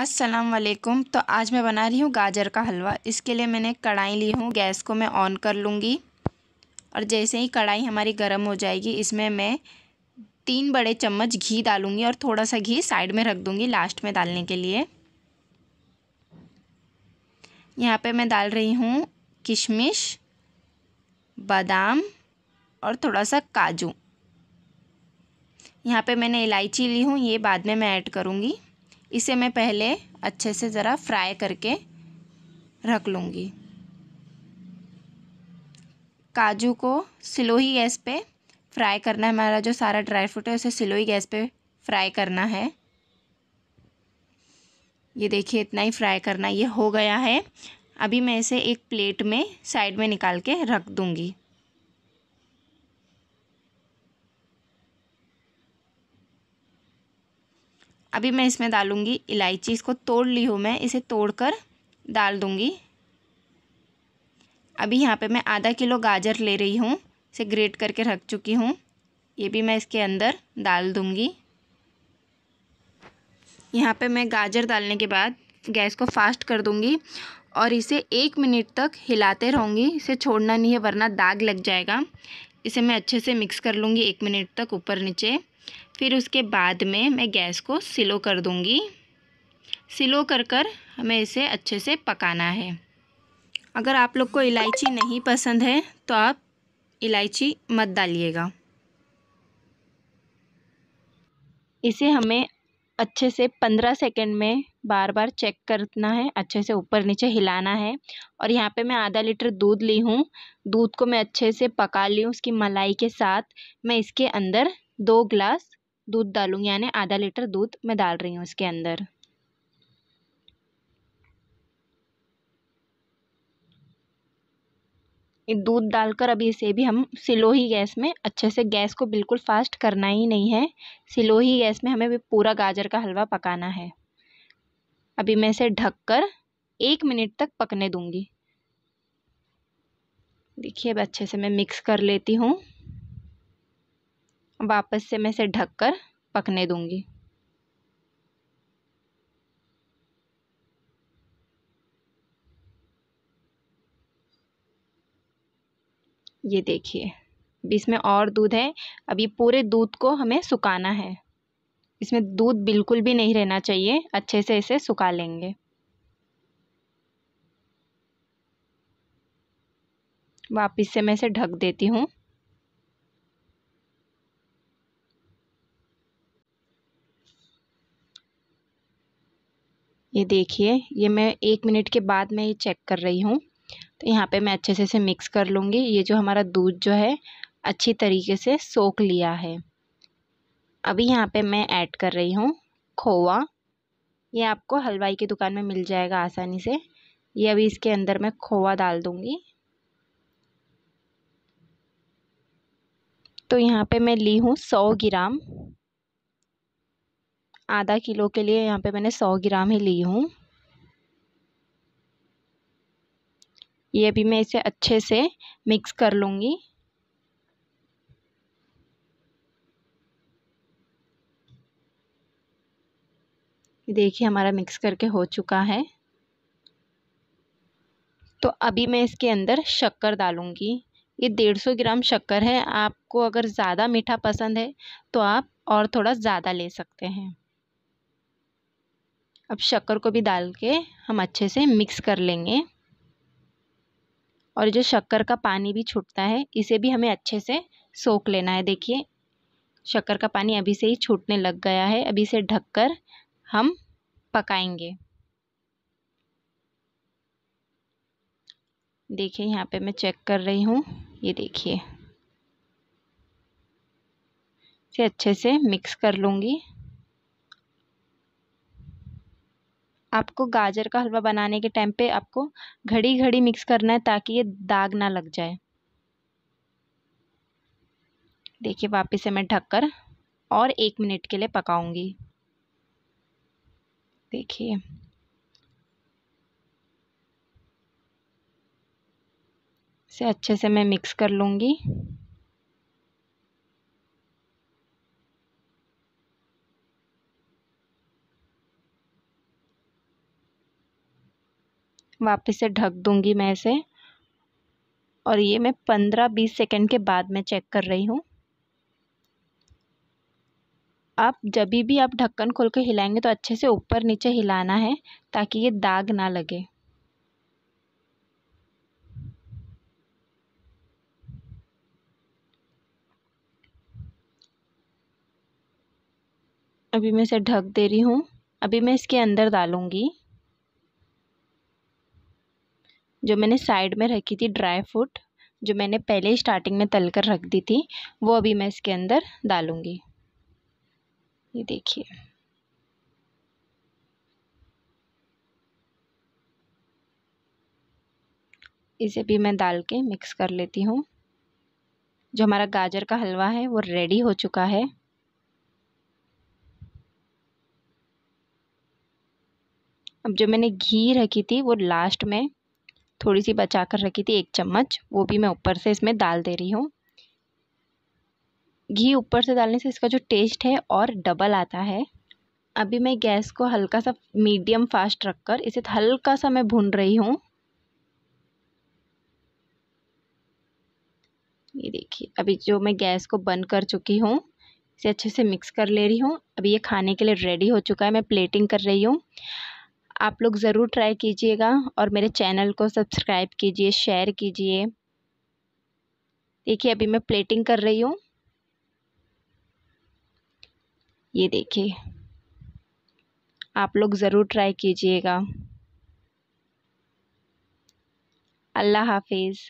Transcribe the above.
अस्सलाम वालेकुम तो आज मैं बना रही हूँ गाजर का हलवा इसके लिए मैंने कढ़ाई ली हूँ गैस को मैं ऑन कर लूँगी और जैसे ही कढ़ाई हमारी गर्म हो जाएगी इसमें मैं तीन बड़े चम्मच घी डालूँगी और थोड़ा सा घी साइड में रख दूँगी लास्ट में डालने के लिए यहाँ पे मैं डाल रही हूँ किशमिश बादाम और थोड़ा सा काजू यहाँ पे मैंने इलायची ली हूँ ये बाद में मैं ऐड करूँगी इसे मैं पहले अच्छे से ज़रा फ्राई करके रख लूँगी काजू को ही गैस पे फ्राई करना है हमारा जो सारा ड्राई फ्रूट है उसे स्लो ही गैस पे फ्राई करना है ये देखिए इतना ही फ्राई करना ये हो गया है अभी मैं इसे एक प्लेट में साइड में निकाल के रख दूँगी अभी मैं इसमें डालूँगी इलायची इसको तोड़ ली हूँ मैं इसे तोड़ कर डाल दूँगी अभी यहाँ पे मैं आधा किलो गाजर ले रही हूँ इसे ग्रेट करके रख चुकी हूँ ये भी मैं इसके अंदर डाल दूँगी यहाँ पे मैं गाजर डालने के बाद गैस को फास्ट कर दूँगी और इसे एक मिनट तक हिलाते रहूँगी इसे छोड़ना नहीं है वरना दाग लग जाएगा इसे मैं अच्छे से मिक्स कर लूँगी एक मिनट तक ऊपर नीचे फिर उसके बाद में मैं गैस को सिलो कर दूँगी सिलो कर कर हमें इसे अच्छे से पकाना है अगर आप लोग को इलायची नहीं पसंद है तो आप इलायची मत डालिएगा इसे हमें अच्छे से पंद्रह सेकेंड में बार बार चेक करना है अच्छे से ऊपर नीचे हिलाना है और यहाँ पे मैं आधा लीटर दूध ली हूँ दूध को मैं अच्छे से पका ली हूँ उसकी मलाई के साथ मैं इसके अंदर दो ग्लास दूध डालूँगी यानी आधा लीटर दूध मैं डाल रही हूँ इसके अंदर दूध डालकर अभी इसे भी हम स्लो ही गैस में अच्छे से गैस को बिल्कुल फास्ट करना ही नहीं है स्लो ही गैस में हमें भी पूरा गाजर का हलवा पकाना है अभी मैं इसे ढककर एक मिनट तक पकने दूँगी देखिए अब अच्छे से मैं मिक्स कर लेती हूँ वापस से मैं इसे ढककर पकने दूंगी ये देखिए इसमें और दूध है अब ये पूरे दूध को हमें सुखाना है इसमें दूध बिल्कुल भी नहीं रहना चाहिए अच्छे से इसे सुखा लेंगे वापस से मैं इसे ढक देती हूँ ये देखिए ये मैं एक मिनट के बाद मैं ये चेक कर रही हूँ तो यहाँ पे मैं अच्छे से इसे मिक्स कर लूँगी ये जो हमारा दूध जो है अच्छी तरीके से सोख लिया है अभी यहाँ पे मैं ऐड कर रही हूँ खोवा ये आपको हलवाई की दुकान में मिल जाएगा आसानी से ये अभी इसके अंदर मैं खोवा डाल दूँगी तो यहाँ पे मैं ली हूँ सौ ग्राम आधा किलो के लिए यहाँ पे मैंने सौ ग्राम ही ली हूँ ये भी मैं इसे अच्छे से मिक्स कर लूँगी देखिए हमारा मिक्स करके हो चुका है तो अभी मैं इसके अंदर शक्कर डालूँगी ये डेढ़ सौ ग्राम शक्कर है आपको अगर ज़्यादा मीठा पसंद है तो आप और थोड़ा ज़्यादा ले सकते हैं अब शक्कर को भी डाल के हम अच्छे से मिक्स कर लेंगे और जो शक्कर का पानी भी छूटता है इसे भी हमें अच्छे से सोख लेना है देखिए शक्कर का पानी अभी से ही छूटने लग गया है अभी इसे ढककर हम पकाएंगे देखिए यहाँ पे मैं चेक कर रही हूँ ये देखिए इसे अच्छे से मिक्स कर लूँगी आपको गाजर का हलवा बनाने के टाइम पे आपको घड़ी घड़ी मिक्स करना है ताकि ये दाग ना लग जाए देखिए वापस से मैं ढककर और एक मिनट के लिए पकाऊंगी देखिए इसे अच्छे से मैं मिक्स कर लूँगी वापस से ढक दूँगी मैं इसे और ये मैं पंद्रह बीस सेकेंड के बाद में चेक कर रही हूँ आप जब भी आप ढक्कन खोल के हिलाएंगे तो अच्छे से ऊपर नीचे हिलाना है ताकि ये दाग ना लगे अभी मैं इसे ढक दे रही हूँ अभी मैं इसके अंदर डालूँगी जो मैंने साइड में रखी थी ड्राई फ्रूट जो मैंने पहले ही स्टार्टिंग में तल कर रख दी थी वो अभी मैं इसके अंदर डालूँगी ये देखिए इसे भी मैं डाल के मिक्स कर लेती हूँ जो हमारा गाजर का हलवा है वो रेडी हो चुका है अब जो मैंने घी रखी थी वो लास्ट में थोड़ी सी बचा कर रखी थी एक चम्मच वो भी मैं ऊपर से इसमें डाल दे रही हूँ घी ऊपर से डालने से इसका जो टेस्ट है और डबल आता है अभी मैं गैस को हल्का सा मीडियम फास्ट रख कर इसे हल्का सा मैं भून रही हूँ ये देखिए अभी जो मैं गैस को बंद कर चुकी हूँ इसे अच्छे से मिक्स कर ले रही हूँ अभी ये खाने के लिए रेडी हो चुका है मैं प्लेटिंग कर रही हूँ आप लोग ज़रूर ट्राई कीजिएगा और मेरे चैनल को सब्सक्राइब कीजिए शेयर कीजिए देखिए अभी मैं प्लेटिंग कर रही हूँ ये देखिए आप लोग ज़रूर ट्राई कीजिएगा अल्लाह हाफिज़